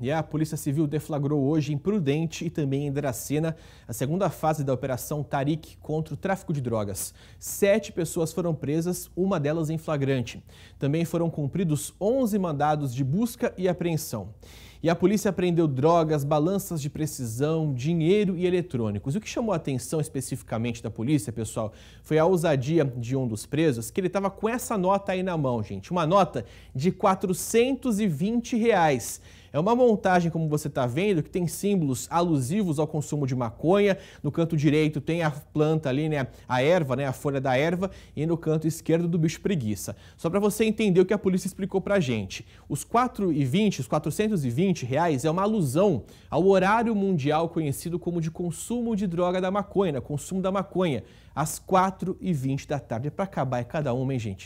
E a Polícia Civil deflagrou hoje em Prudente e também em Dracena a segunda fase da Operação Tarik contra o tráfico de drogas. Sete pessoas foram presas, uma delas em flagrante. Também foram cumpridos 11 mandados de busca e apreensão. E a polícia apreendeu drogas, balanças de precisão, dinheiro e eletrônicos. O que chamou a atenção especificamente da polícia, pessoal, foi a ousadia de um dos presos, que ele estava com essa nota aí na mão, gente. Uma nota de 420 reais. É uma montagem, como você está vendo, que tem símbolos alusivos ao consumo de maconha. No canto direito tem a planta ali, né, a erva, né, a folha da erva, e no canto esquerdo do bicho preguiça. Só para você entender o que a polícia explicou para a gente. Os 4,20, os 420 reais é uma alusão ao horário mundial conhecido como de consumo de droga da maconha, né, consumo da maconha, às 4h20 da tarde. É para acabar, é cada uma, hein, gente?